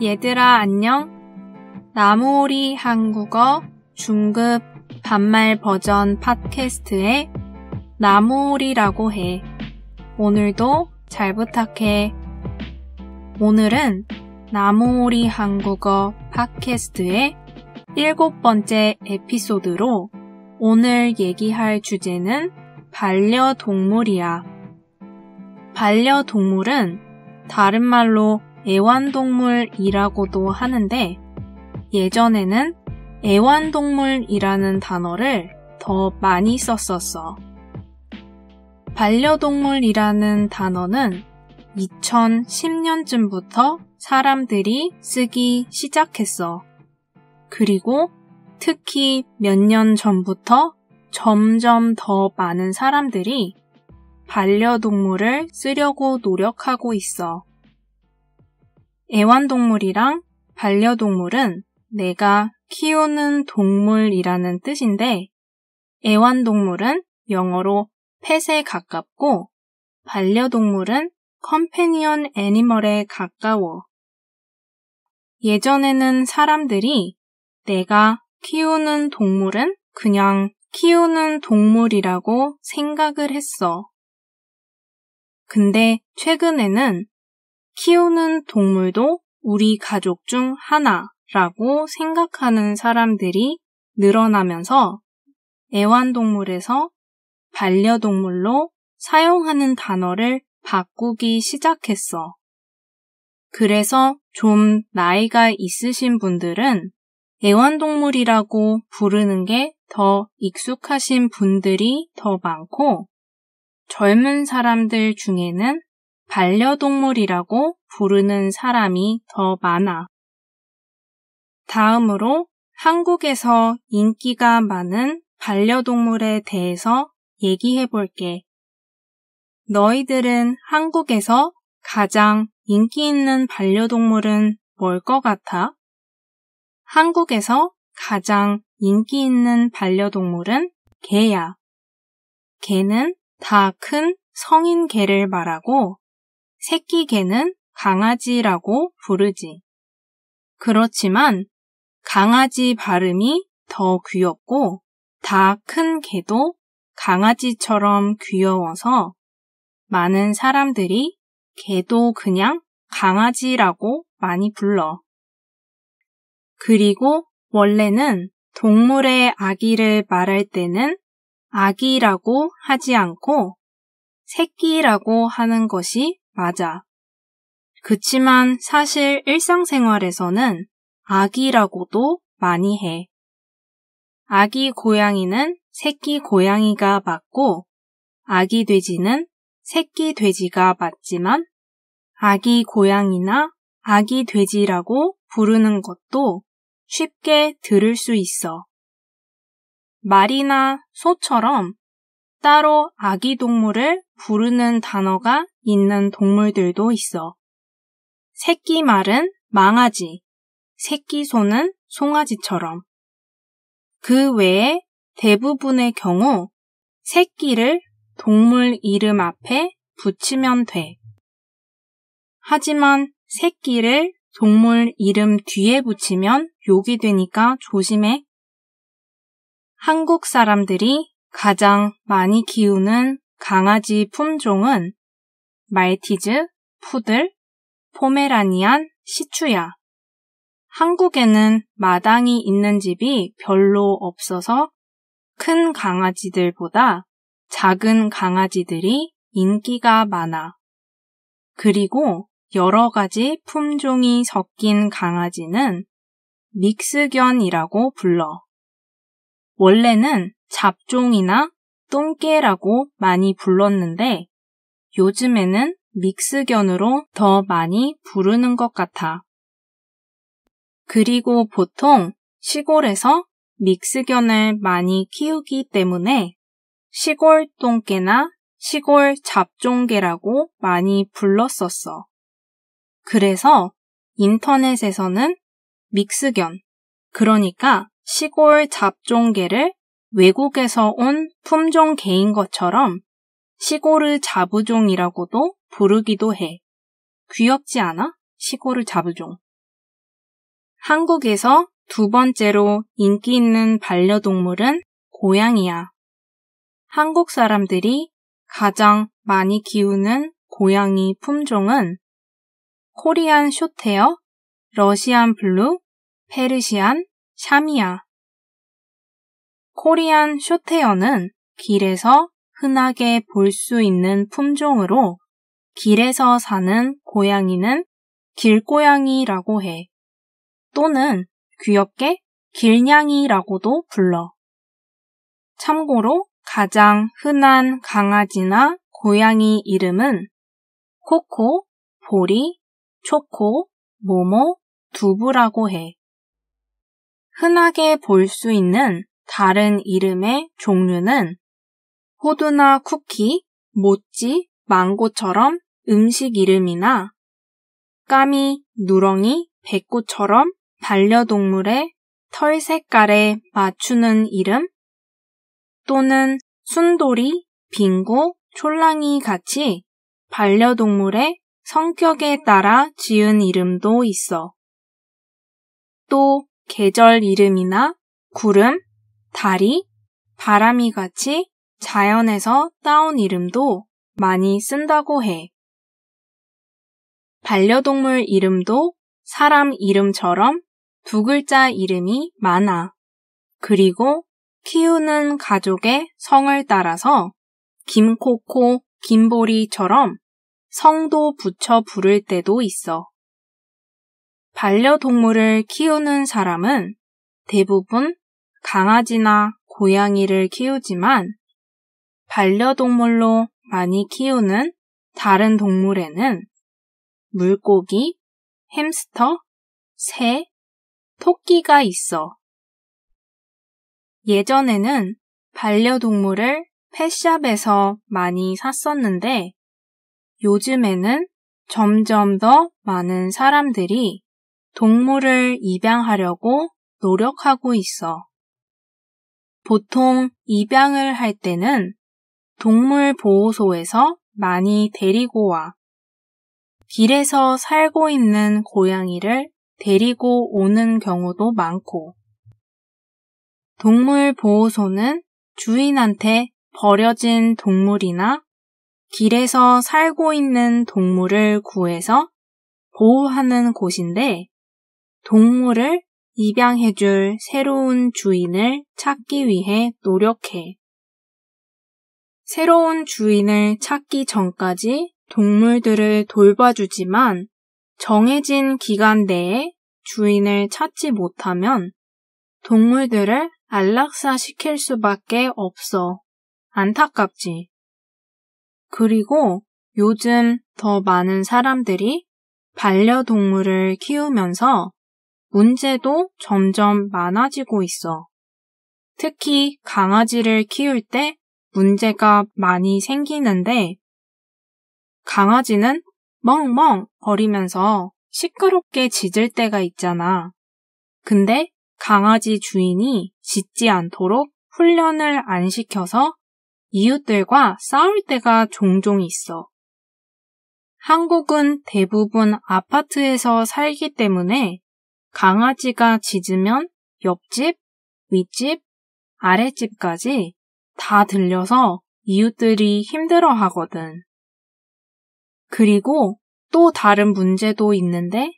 얘들아 안녕. 나무오리 한국어 중급 반말 버전 팟캐스트에 나무오리라고 해. 오늘도 잘 부탁해. 오늘은 나무오리 한국어 팟캐스트의 일곱 번째 에피소드로 오늘 얘기할 주제는 반려동물이야. 반려동물은 다른 말로 애완동물이라고도 하는데 예전에는 애완동물이라는 단어를 더 많이 썼었어. 반려동물이라는 단어는 2010년쯤부터 사람들이 쓰기 시작했어. 그리고 특히 몇 년 전부터 점점 더 많은 사람들이 반려동물을 쓰려고 노력하고 있어. 애완동물이랑 반려동물은 내가 키우는 동물이라는 뜻인데, 애완동물은 영어로 펫에 가깝고, 반려동물은 컴패니언 애니멀에 가까워. 예전에는 사람들이 내가 키우는 동물은 그냥 키우는 동물이라고 생각을 했어. 근데 최근에는 키우는 동물도 우리 가족 중 하나라고 생각하는 사람들이 늘어나면서 애완동물에서 반려동물로 사용하는 단어를 바꾸기 시작했어. 그래서 좀 나이가 있으신 분들은 애완동물이라고 부르는 게 더 익숙하신 분들이 더 많고 젊은 사람들 중에는 반려동물이라고 부르는 사람이 더 많아. 다음으로 한국에서 인기가 많은 반려동물에 대해서 얘기해 볼게. 너희들은 한국에서 가장 인기 있는 반려동물은 뭘 것 같아? 한국에서 가장 인기 있는 반려동물은 개야. 개는 다 큰 성인 개를 말하고 새끼 개는 강아지라고 부르지. 그렇지만 강아지 발음이 더 귀엽고 다 큰 개도 강아지처럼 귀여워서 많은 사람들이 개도 그냥 강아지라고 많이 불러. 그리고 원래는 동물의 아기를 말할 때는 아기라고 하지 않고 새끼라고 하는 것이 맞아. 그치만 사실 일상생활에서는 아기라고도 많이 해. 아기 고양이는 새끼 고양이가 맞고 아기 돼지는 새끼 돼지가 맞지만 아기 고양이나 아기 돼지라고 부르는 것도 쉽게 들을 수 있어. 말이나 소처럼 따로 아기 동물을 부르는 단어가 있는 동물들도 있어. 새끼 말은 망아지, 새끼 소는 송아지처럼. 그 외에 대부분의 경우 새끼를 동물 이름 앞에 붙이면 돼. 하지만 새끼를 동물 이름 뒤에 붙이면 욕이 되니까 조심해. 한국 사람들이 가장 많이 키우는 강아지 품종은 말티즈, 푸들, 포메라니안, 시추야. 한국에는 마당이 있는 집이 별로 없어서 큰 강아지들보다 작은 강아지들이 인기가 많아. 그리고 여러 가지 품종이 섞인 강아지는 믹스견이라고 불러. 원래는 잡종이나 똥개라고 많이 불렀는데 요즘에는 믹스견으로 더 많이 부르는 것 같아. 그리고 보통 시골에서 믹스견을 많이 키우기 때문에 시골 똥개나 시골 잡종개라고 많이 불렀었어. 그래서 인터넷에서는 믹스견, 그러니까 시골 잡종개를 외국에서 온 품종 개인 것처럼 시골을 자부종이라고도 부르기도 해. 귀엽지 않아? 시골을 자부종. 한국에서 두 번째로 인기 있는 반려동물은 고양이야. 한국 사람들이 가장 많이 키우는 고양이 품종은 코리안 쇼테어, 러시안 블루, 페르시안, 샤미야. 코리안 쇼테어는 길에서 흔하게 볼 수 있는 품종으로 길에서 사는 고양이는 길고양이라고 해. 또는 귀엽게 길냥이라고도 불러. 참고로 가장 흔한 강아지나 고양이 이름은 코코, 보리, 초코, 모모, 두부라고 해. 흔하게 볼 수 있는 다른 이름의 종류는 호두나 쿠키, 모찌, 망고처럼 음식 이름이나 까미, 누렁이, 백꽃처럼 반려동물의 털 색깔에 맞추는 이름 또는 순돌이, 빙고, 촐랑이 같이 반려동물의 성격에 따라 지은 이름도 있어. 또 계절 이름이나 구름, 달이 바람이 같이 자연에서 따온 이름도 많이 쓴다고 해. 반려동물 이름도 사람 이름처럼 두 글자 이름이 많아. 그리고 키우는 가족의 성을 따라서 김코코, 김보리처럼 성도 붙여 부를 때도 있어. 반려동물을 키우는 사람은 대부분 강아지나 고양이를 키우지만 반려동물로 많이 키우는 다른 동물에는 물고기, 햄스터, 새, 토끼가 있어. 예전에는 반려동물을 펫샵에서 많이 샀었는데 요즘에는 점점 더 많은 사람들이 동물을 입양하려고 노력하고 있어. 보통 입양을 할 때는 동물보호소에서 많이 데리고 와. 길에서 살고 있는 고양이를 데리고 오는 경우도 많고, 동물보호소는 주인한테 버려진 동물이나 길에서 살고 있는 동물을 구해서 보호하는 곳인데, 동물을 입양해줄 새로운 주인을 찾기 위해 노력해. 새로운 주인을 찾기 전까지 동물들을 돌봐주지만 정해진 기간 내에 주인을 찾지 못하면 동물들을 안락사 시킬 수밖에 없어. 안타깝지. 그리고 요즘 더 많은 사람들이 반려동물을 키우면서 문제도 점점 많아지고 있어. 특히 강아지를 키울 때 문제가 많이 생기는데 강아지는 멍멍 거리면서 시끄럽게 짖을 때가 있잖아. 근데 강아지 주인이 짖지 않도록 훈련을 안 시켜서 이웃들과 싸울 때가 종종 있어. 한국은 대부분 아파트에서 살기 때문에 강아지가 짖으면 옆집, 윗집, 아랫집까지 다 들려서 이웃들이 힘들어 하거든. 그리고 또 다른 문제도 있는데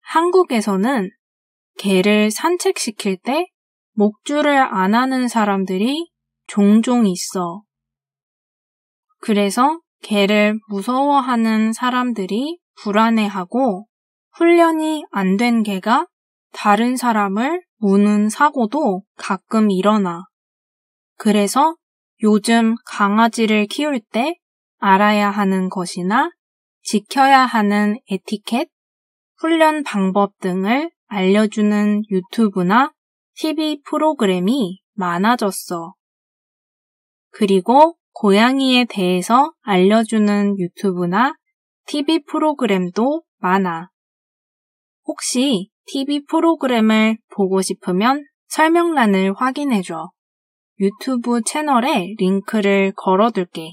한국에서는 개를 산책시킬 때 목줄을 안 하는 사람들이 종종 있어. 그래서 개를 무서워하는 사람들이 불안해하고 훈련이 안 된 개가 다른 사람을 무는 사고도 가끔 일어나. 그래서 요즘 강아지를 키울 때 알아야 하는 것이나 지켜야 하는 에티켓, 훈련 방법 등을 알려주는 유튜브나 TV 프로그램이 많아졌어. 그리고 고양이에 대해서 알려주는 유튜브나 TV 프로그램도 많아. 혹시 TV 프로그램을 보고 싶으면 설명란을 확인해줘. 유튜브 채널에 링크를 걸어둘게.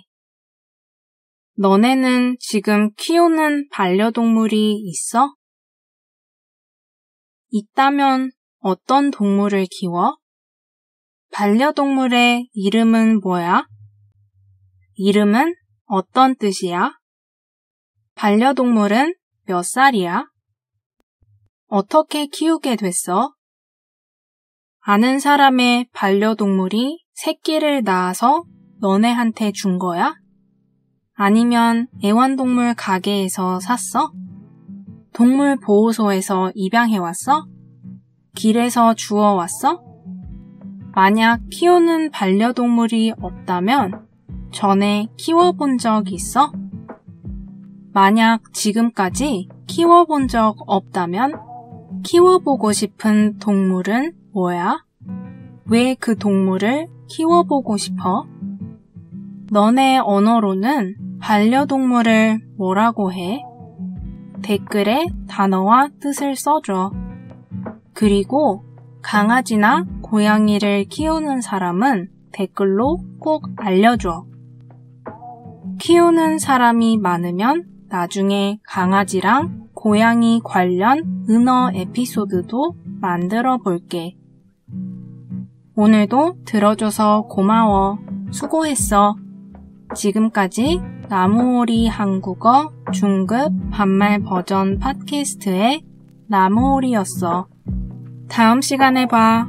너네는 지금 키우는 반려동물이 있어? 있다면 어떤 동물을 키워? 반려동물의 이름은 뭐야? 이름은 어떤 뜻이야? 반려동물은 몇 살이야? 어떻게 키우게 됐어? 아는 사람의 반려동물이 새끼를 낳아서 너네한테 준 거야? 아니면 애완동물 가게에서 샀어? 동물 보호소에서 입양해왔어? 길에서 주워왔어? 만약 키우는 반려동물이 없다면 전에 키워본 적 있어? 만약 지금까지 키워본 적 없다면 키워보고 싶은 동물은 뭐야? 왜 그 동물을 키워보고 싶어? 너네 언어로는 반려동물을 뭐라고 해? 댓글에 단어와 뜻을 써줘. 그리고 강아지나 고양이를 키우는 사람은 댓글로 꼭 알려줘. 키우는 사람이 많으면 나중에 강아지랑 고양이 관련 은어 에피소드도 만들어 볼게. 오늘도 들어줘서 고마워. 수고했어. 지금까지 나무오리 한국어 중급 반말 버전 팟캐스트의 나무오리였어. 다음 시간에 봐.